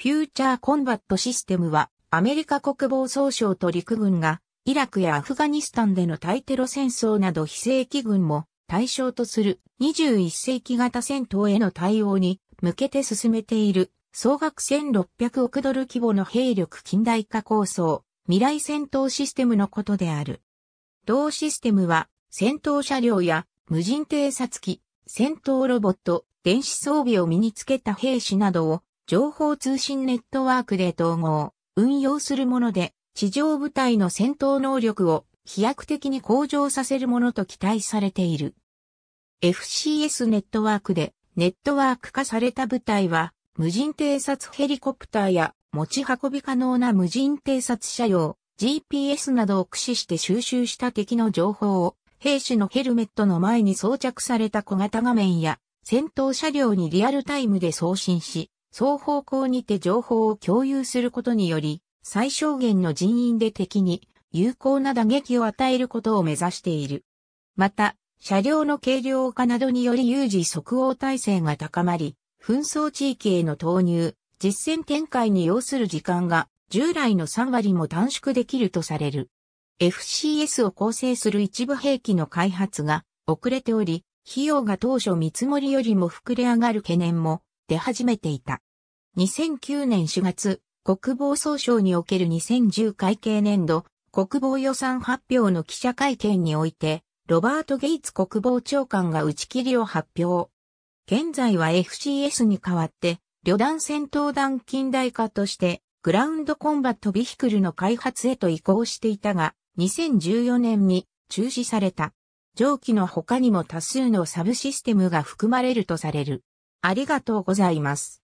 フューチャーコンバットシステムは、アメリカ国防総省と陸軍が、イラクやアフガニスタンでの対テロ戦争など非正規軍も対象とする21世紀型戦闘への対応に向けて進めている総額1600億ドル規模の兵力近代化構想未来戦闘システムのことである。同システムは戦闘車両や無人偵察機、戦闘ロボット、電子装備を身につけた兵士などを情報通信ネットワークで統合、運用するもので、地上部隊の戦闘能力を飛躍的に向上させるものと期待されている。FCS ネットワークでネットワーク化された部隊は、無人偵察ヘリコプターや持ち運び可能な無人偵察車用、GPS などを駆使して収集した敵の情報を、兵士のヘルメットの前に装着された小型画面や、戦闘車両にリアルタイムで送信し、双方向にて情報を共有することにより、最小限の人員で敵に有効な打撃を与えることを目指している。また、車両の軽量化などにより有事即応体制が高まり、紛争地域への投入、実戦展開に要する時間が従来の3割も短縮できるとされる。FCS を構成する一部兵器の開発が遅れており、費用が当初見積もりよりも膨れ上がる懸念も出始めていた。2009年4月、国防総省における2010会計年度、国防予算発表の記者会見において、ロバート・ゲイツ国防長官が打ち切りを発表。現在は FCS に代わって、旅団戦闘団近代化として、グラウンドコンバットビヒクルの開発へと移行していたが、2014年に中止された。上記の他にも多数のサブシステムが含まれるとされる。ありがとうございます。